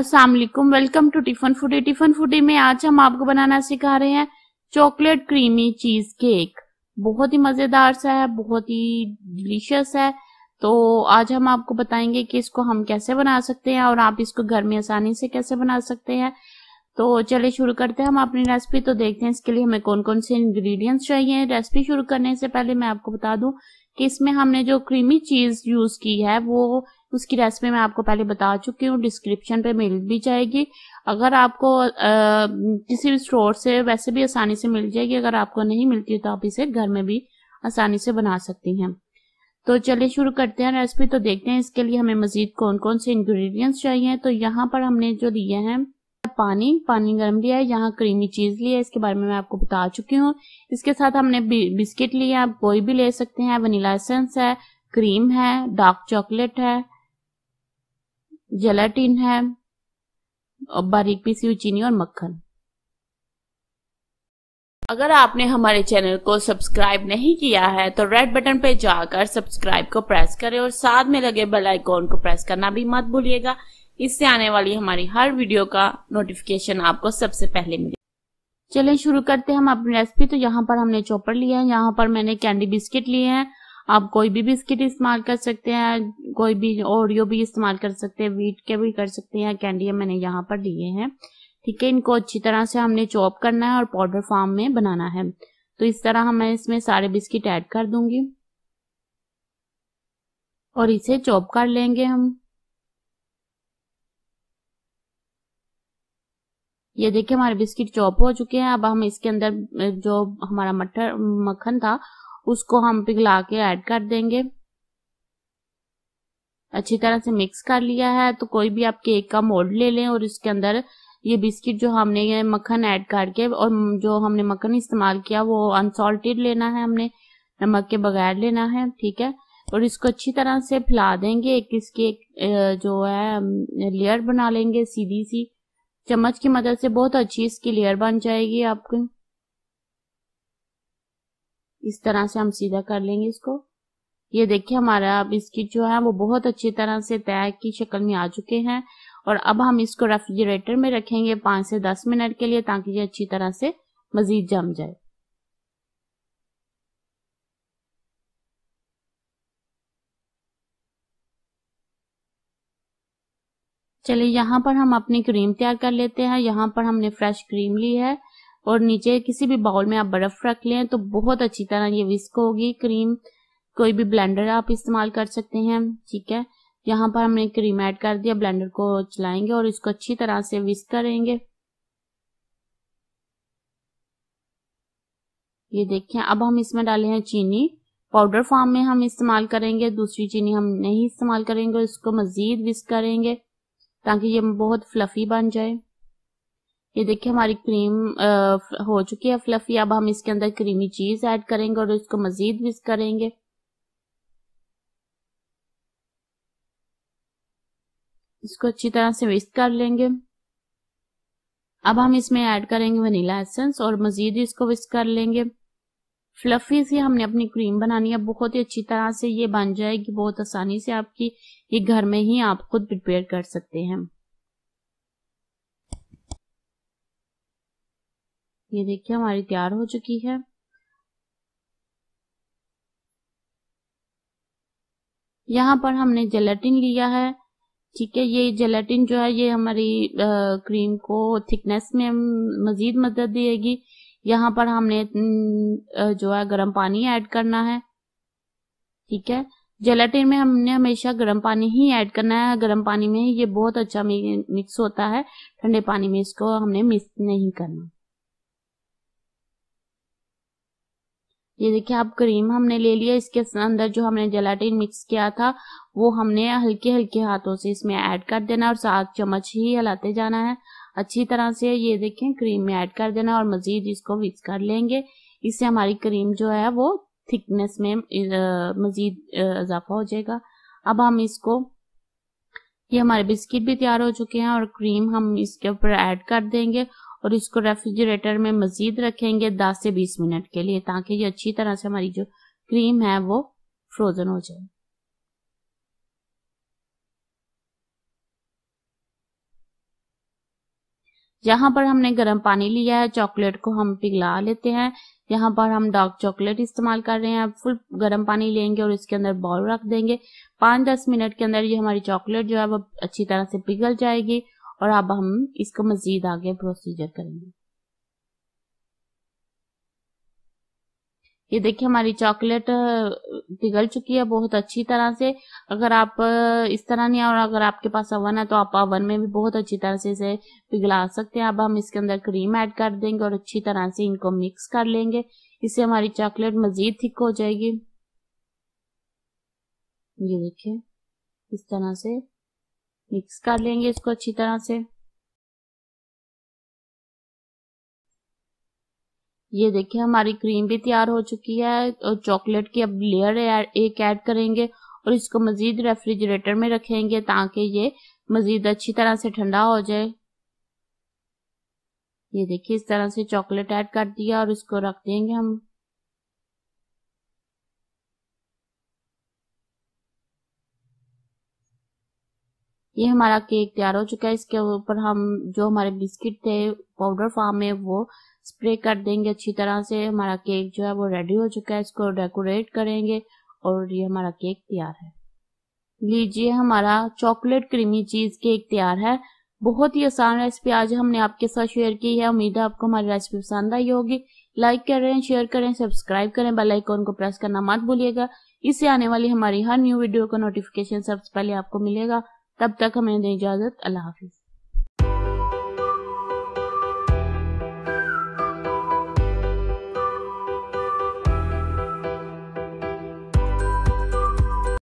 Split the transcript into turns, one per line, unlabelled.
अस्सलाम वालेकुम welcome to Tiffin Foodie Tiffin Foodie में आज हम आपको बनाना सिखा रहे हैं चॉकलेट क्रीमी चीज केक बहुत ही मजेदार सा है बहुत ही डिलीशियस है तो आज हम आपको बताएंगे कि इसको हम कैसे बना सकते हैं और आप इसको घर में आसानी से कैसे बना सकते हैं तो चलिए शुरू करते हैं हम अपनी रेसिपी तो देखते हैं इसके लिए हमें कौन कौन से इंग्रेडिएंट्स चाहिए रेसिपी शुरू करने से पहले मैं आपको बता दूं कि इसमें हमने जो क्रीमी चीज़ यूज़ की है वो उसकी रेसिपी मैं आपको पहले बता चुकी हूँ डिस्क्रिप्शन पे मिल भी जाएगी अगर आपको आ, किसी भी स्टोर से वैसे भी आसानी से मिल जाएगी अगर आपको नहीं मिलती तो आप इसे घर में भी आसानी से बना सकती हैं तो चलिए शुरू करते हैं रेसिपी तो देखते हैं इसके लिए हमें मज़ीद कौन कौन से इंग्रेडिएंट्स चाहिए तो यहाँ पर हमने जो लिए हैं पानी पानी गर्म लिया है यहाँ क्रीमी चीज़ लिया है इसके बारे में मैं आपको बता चुकी हूँ इसके साथ हमने बिस्किट लिया आप कोई भी ले सकते हैं वनीला एसेंस है क्रीम है डार्क चॉकलेट है जेलाटिन है और बारीक पीसी हुई चीनी और मक्खन अगर आपने हमारे चैनल को सब्सक्राइब नहीं किया है तो रेड बटन पे जाकर सब्सक्राइब को प्रेस करें और साथ में लगे बेल आइकॉन को प्रेस करना भी मत भूलिएगा इससे आने वाली हमारी हर वीडियो का नोटिफिकेशन आपको सबसे पहले मिले चलें शुरू करते हैं हम अपनी रेसिपी तो यहाँ पर हमने चॉपर लिया है यहाँ पर मैंने कैंडी बिस्किट लिए हैं आप कोई भी बिस्किट इस्तेमाल कर सकते हैं कोई भी ओरियो भी इस्तेमाल कर सकते हैं वीट के भी कर सकते हैं कैंडी मैंने यहाँ पर लिए हैं ठीक है इनको अच्छी तरह से हमने चॉप करना है और पाउडर फॉर्म में बनाना है तो इस तरह हमें मैं इसमें सारे बिस्किट ऐड कर दूंगी और इसे चॉप कर लेंगे हम ये देखिए हमारे बिस्किट चॉप हो चुके हैं अब हम इसके अंदर जो हमारा मटर मक्खन था उसको हम पिघला के ऐड कर देंगे अच्छी तरह से मिक्स कर लिया है तो कोई भी आप केक का मोल्ड ले लें और इसके अंदर ये बिस्किट जो हमने ये मक्खन ऐड करके और जो हमने मक्खन इस्तेमाल किया वो अनसॉल्टेड लेना है हमने नमक के बगैर लेना है ठीक है और इसको अच्छी तरह से फैला देंगे एक इसकी एक जो है लेयर बना लेंगे सीधी सी चम्मच की मदद से बहुत अच्छी इसकी लेयर बन जाएगी आपको इस तरह से हम सीधा कर लेंगे इसको ये देखिए हमारा बिस्किट जो है वो बहुत अच्छी तरह से तय की शक्ल में आ चुके हैं और अब हम इसको रेफ्रिजरेटर में रखेंगे पांच से दस मिनट के लिए ताकि ये अच्छी तरह से मजीद जम जाए चलिए यहाँ पर हम अपनी क्रीम तैयार कर लेते हैं यहाँ पर हमने फ्रेश क्रीम ली है और नीचे किसी भी बाउल में आप बर्फ रख लें तो बहुत अच्छी तरह ये विस्क होगी क्रीम कोई भी ब्लेंडर आप इस्तेमाल कर सकते हैं ठीक है यहाँ पर हमने क्रीम ऐड कर दिया ब्लेंडर को चलाएंगे और इसको अच्छी तरह से विस्क करेंगे ये देखें अब हम इसमें डाले हैं चीनी पाउडर फॉर्म में हम इस्तेमाल करेंगे दूसरी चीनी हम नहीं इस्तेमाल करेंगे इसको मजीद विस्क करेंगे ताकि ये बहुत फ्लफी बन जाए ये देखिए हमारी क्रीम आ, हो चुकी है फ्लफी अब हम इसके अंदर क्रीमी चीज़ ऐड करेंगे और इसको मज़ीद विज करेंगे इसको अच्छी तरह से विस्ट कर लेंगे अब हम इसमें ऐड करेंगे वनीला एसेंस और मज़ीद इसको विस्ट कर लेंगे फ्लफी सी हमने अपनी क्रीम बनानी है बहुत ही अच्छी तरह से ये बन जाएगी बहुत आसानी से आपकी ये घर में ही आप खुद प्रिपेयर कर सकते हैं ये देखिए हमारी तैयार हो चुकी है यहाँ पर हमने जेलेटिन लिया है ठीक है ये जेलेटिन जो है ये हमारी आ, क्रीम को थिकनेस में मजीद मदद देगी यहाँ पर हमने जो है गर्म पानी ऐड करना है ठीक है जेलेटिन में हमने हमेशा गर्म पानी ही ऐड करना है गर्म पानी में ये बहुत अच्छा मिक्स होता है ठंडे पानी में इसको हमने मिक्स नहीं करना ये देखिए आप क्रीम हमने ले लिया इसके अंदर जो हमने जेलाटिन मिक्स किया था वो हमने हल्के हल्के हाथों से इसमें ऐड कर देना और सात चम्मच ही हिलाते जाना है अच्छी तरह से ये देखें क्रीम में ऐड कर देना और मज़ीद इसको मिक्स कर लेंगे इससे हमारी क्रीम जो है वो थिकनेस में मज़ीद इजाफा हो जाएगा अब हम इसको ये हमारे बिस्किट भी तैयार हो चुके हैं और क्रीम हम इसके ऊपर ऐड कर देंगे और इसको रेफ्रिजरेटर में मज़ीद रखेंगे 10 से 20 मिनट के लिए ताकि ये अच्छी तरह से हमारी जो क्रीम है वो फ्रोज़न हो जाए यहाँ पर हमने गर्म पानी लिया है चॉकलेट को हम पिघला लेते हैं यहाँ पर हम डार्क चॉकलेट इस्तेमाल कर रहे हैं फुल गर्म पानी लेंगे और इसके अंदर बॉल रख देंगे पाँच दस मिनट के अंदर ये हमारी चॉकलेट जो है वो अच्छी तरह से पिघल जाएगी और अब हम इसको मजीद आगे प्रोसीजर करेंगे ये देखिए हमारी चॉकलेट पिघल चुकी है बहुत अच्छी तरह से अगर आप इस तरह नहीं और अगर आपके पास अवन है तो आप अवन में भी बहुत अच्छी तरह से इसे पिघला सकते हैं अब हम इसके अंदर क्रीम ऐड कर देंगे और अच्छी तरह से इनको मिक्स कर लेंगे इससे हमारी चॉकलेट मजीद थिक हो जाएगी ये देखिए इस तरह से मिक्स कर लेंगे इसको अच्छी तरह से ये देखिए हमारी क्रीम भी तैयार हो चुकी है और चॉकलेट की अब लेयर एक ऐड करेंगे और इसको मज़ीद रेफ्रिजरेटर में रखेंगे ताकि ये मज़ीद अच्छी तरह से ठंडा हो जाए ये देखिए इस तरह से चॉकलेट ऐड कर दिया और इसको रख देंगे हम ये हमारा केक तैयार हो चुका है इसके ऊपर हम जो हमारे बिस्किट थे पाउडर फार्म में वो स्प्रे कर देंगे अच्छी तरह से हमारा केक जो है वो रेडी हो चुका है इसको डेकोरेट करेंगे और ये हमारा केक तैयार है लीजिए हमारा चॉकलेट क्रीमी चीज़ केक तैयार है बहुत ही आसान रेसिपी आज हमने आपके साथ शेयर की है उम्मीद है आपको हमारी रेसिपी पसंद आई होगी लाइक करें शेयर करें सब्सक्राइब करें बेल आइकॉन को प्रेस करना मत भूलिएगा इससे आने वाली हमारी हर न्यू वीडियो का नोटिफिकेशन सबसे पहले आपको मिलेगा तब तक हमें दें इजाज़त अल्लाह हाफिज़